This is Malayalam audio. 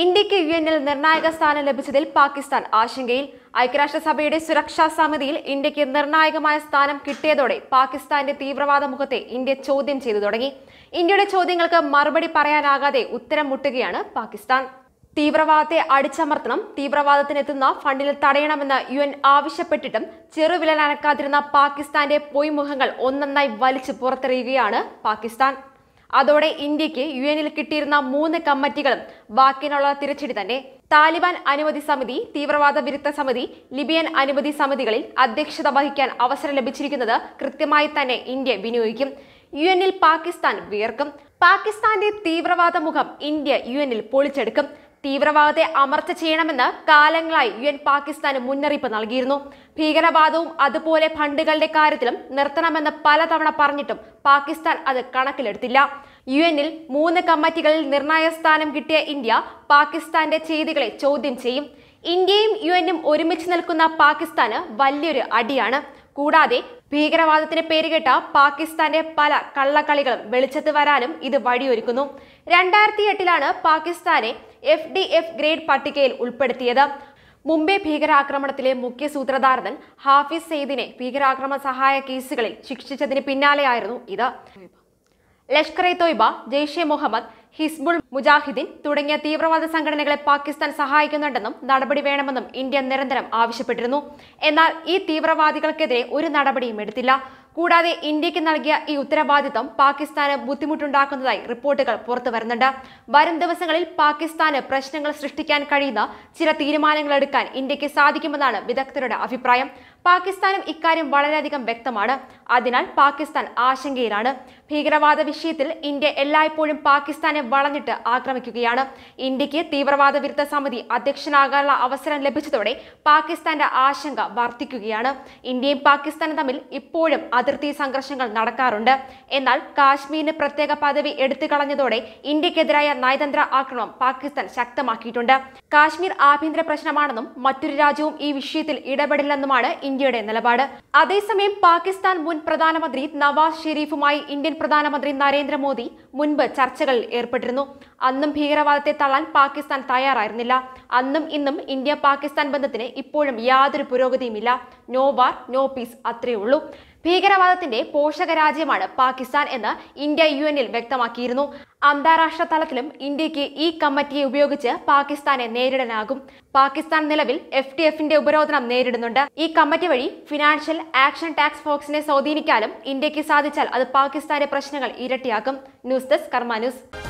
ഇന്ത്യക്ക് യു എന്നിൽ നിർണായക സ്ഥാനം ലഭിച്ചതിൽ പാകിസ്ഥാൻ ആശങ്കയിൽ ഐക്യരാഷ്ട്രസഭയുടെ സുരക്ഷാ സമിതിയിൽ ഇന്ത്യക്ക് നിർണായകമായ സ്ഥാനം കിട്ടിയതോടെ പാകിസ്ഥാന്റെ തീവ്രവാദ മുഖത്തെ ഇന്ത്യ ചോദ്യം ചെയ്തു തുടങ്ങി ഇന്ത്യയുടെ ചോദ്യങ്ങൾക്ക് മറുപടി പറയാനാകാതെ ഉത്തരം മുട്ടുകയാണ് പാകിസ്ഥാൻ തീവ്രവാദത്തെ അടിച്ചമർത്തണം തീവ്രവാദത്തിനെത്തുന്ന ഫണ്ടിൽ തടയണമെന്ന് യു എൻ ആവശ്യപ്പെട്ടിട്ടും ചെറുവിലനക്കാതിരുന്ന പാകിസ്ഥാന്റെ പൊയ്മുഖങ്ങൾ ഒന്നൊന്നായി വലിച്ചു പുറത്തെറിയുകയാണ് പാകിസ്ഥാൻ അതോടെ ഇന്ത്യക്ക് യു എനിൽ കിട്ടിയിരുന്ന മൂന്ന് കമ്മിറ്റികളും ബാക്കിനുള്ള തിരച്ചടി തന്നെ താലിബാൻ അനുമതി സമിതി തീവ്രവാദ വിരുദ്ധ സമിതി ലിബിയൻ അനുമതി സമിതികളിൽ അധ്യക്ഷത വഹിക്കാൻ അവസരം ലഭിച്ചിരിക്കുന്നത് കൃത്യമായി തന്നെ ഇന്ത്യ വിനിയോഗിക്കും യു എനിൽ പാകിസ്ഥാൻ വിയർക്കും പാകിസ്ഥാന്റെ തീവ്രവാദ മുഖം ഇന്ത്യ യു എനിൽ പൊളിച്ചെടുക്കും തീവ്രവാദത്തെ അമർച്ച ചെയ്യണമെന്ന് കാലങ്ങളായി യു എൻ പാകിസ്ഥാന് മുന്നറിയിപ്പ് നൽകിയിരുന്നു ഭീകരവാദവും അതുപോലെ ഫണ്ടുകളുടെ കാര്യത്തിലും നിർത്തണമെന്ന് പലതവണ പറഞ്ഞിട്ടും പാകിസ്ഥാൻ അത് കണക്കിലെടുത്തില്ല യു എനിൽ മൂന്ന് കമ്മിറ്റികളിൽ നിർണായക സ്ഥാനം കിട്ടിയ ഇന്ത്യ പാകിസ്ഥാന്റെ ചെയ്തികളെ ചോദ്യം ചെയ്യും ഇന്ത്യയും യു എന്നും ഒരുമിച്ച് നിൽക്കുന്ന പാകിസ്ഥാന് വലിയൊരു അടിയാണ് കൂടാതെ ഭീകരവാദത്തിന് പേരുകെട്ട പാകിസ്ഥാന്റെ പല കള്ളക്കളികളും വെളിച്ചത്ത് വരാനും ഇത് വഴിയൊരുക്കുന്നു രണ്ടായിരത്തി എട്ടിലാണ് പാകിസ്ഥാനെ എഫ് ഡി എഫ് ഗ്രേഡ് പട്ടികയിൽ ഉൾപ്പെടുത്തിയത് മുംബൈ ഭീകരാക്രമണത്തിലെ മുഖ്യ സൂത്രധാരൻ ഹാഫിസ് സെയ്ദിനെ ഭീകരാക്രമ സഹായ കേസുകളിൽ ശിക്ഷിച്ചതിന് പിന്നാലെയായിരുന്നു ഇത് ലഷ്കർ എ തൊയ്ബ ജെയ്ഷെ മുഹമ്മദ് ഹിസ്ബുൾ മുജാഹിദ്ദീൻ തുടങ്ങിയ തീവ്രവാദ സംഘടനകളെ പാകിസ്ഥാൻ സഹായിക്കുന്നുണ്ടെന്നും നടപടി വേണമെന്നും ഇന്ത്യ നിരന്തരം ആവശ്യപ്പെട്ടിരുന്നു എന്നാൽ ഈ തീവ്രവാദികൾക്കെതിരെ ഒരു നടപടിയും എടുത്തില്ല കൂടാതെ ഇന്ത്യക്ക് നൽകിയ ഈ ഉത്തരവാദിത്തം പാകിസ്ഥാന് ബുദ്ധിമുട്ടുണ്ടാക്കുന്നതായി റിപ്പോർട്ടുകൾ പുറത്തു വരുന്നുണ്ട് വരും ദിവസങ്ങളിൽ പാകിസ്ഥാന് പ്രശ്നങ്ങൾ സൃഷ്ടിക്കാൻ കഴിയുന്ന ചില തീരുമാനങ്ങൾ എടുക്കാൻ ഇന്ത്യക്ക് സാധിക്കുമെന്നാണ് വിദഗ്ധരുടെ അഭിപ്രായം പാകിസ്ഥാനും ഇക്കാര്യം വളരെയധികം വ്യക്തമാണ് അതിനാൽ പാകിസ്ഥാൻ ആശങ്കയിലാണ് ഭീകരവാദ വിഷയത്തിൽ ഇന്ത്യ എല്ലായ്പ്പോഴും പാകിസ്ഥാനെ വളഞ്ഞിട്ട് ആക്രമിക്കുകയാണ് ഇന്ത്യക്ക് തീവ്രവാദ വിരുദ്ധ സമിതി അധ്യക്ഷനാകാനുള്ള അവസരം ലഭിച്ചതോടെ പാകിസ്ഥാന്റെ ആശങ്ക വർദ്ധിക്കുകയാണ് ഇന്ത്യയും പാകിസ്ഥാനും തമ്മിൽ ഇപ്പോഴും അതിർത്തി സംഘർഷങ്ങൾ നടക്കാറുണ്ട് എന്നാൽ കാശ്മീരിന് പ്രത്യേക പദവി എടുത്തു കളഞ്ഞതോടെ ഇന്ത്യക്കെതിരായ നയതന്ത്ര ആക്രമണം പാകിസ്ഥാൻ ശക്തമാക്കിയിട്ടുണ്ട് കാശ്മീർ ആഭ്യന്തര പ്രശ്നമാണെന്നും മറ്റൊരു രാജ്യവും ഈ വിഷയത്തിൽ ഇടപെടില്ലെന്നുമാണ് ഇന്ത്യയുടെ നിലപാട് അതേസമയം പാകിസ്ഥാൻ മുൻ പ്രധാനമന്ത്രി നവാസ് ഷെരീഫുമായി ഇന്ത്യൻ പ്രധാനമന്ത്രി നരേന്ദ്രമോദി മുൻപ് ചർച്ചകളിൽ ഏർപ്പെട്ടു ഏർപ്പെട്ടിരുന്നു അന്നും ഭീകരവാദത്തെ തള്ളാൻ പാകിസ്ഥാൻ തയ്യാറായിരുന്നില്ല അന്നും ഇന്നും ഇന്ത്യ പാകിസ്ഥാൻ ബന്ധത്തിന് ഇപ്പോഴും യാതൊരു പുരോഗതിയുമില്ല നോ വാർ നോ പീസ് അത്രയേ ഉള്ളൂ ഭീകരവാദത്തിന്റെ പോഷക രാജ്യമാണ് പാകിസ്ഥാൻ എന്ന് ഇന്ത്യ യു എനിൽ വ്യക്തമാക്കിയിരുന്നു അന്താരാഷ്ട്ര തലത്തിലും ഇന്ത്യക്ക് ഈ കമ്മിറ്റിയെ ഉപയോഗിച്ച് പാകിസ്ഥാനെ നേരിടാനാകും പാകിസ്ഥാൻ നിലവിൽ എഫ് ടി എഫിന്റെ ഉപരോധനം നേരിടുന്നുണ്ട് ഈ കമ്മിറ്റി വഴി ഫിനാൻഷ്യൽ ആക്ഷൻ ടാക്സ് ഫോഴ്സിനെ സ്വാധീനിക്കാനും ഇന്ത്യക്ക് സാധിച്ചാൽ അത് പാകിസ്ഥാന്റെ പ്രശ്നങ്ങൾ ഇരട്ടിയാക്കും ന്യൂസ് ഡെസ്ക് കർമ്മ ന്യൂസ്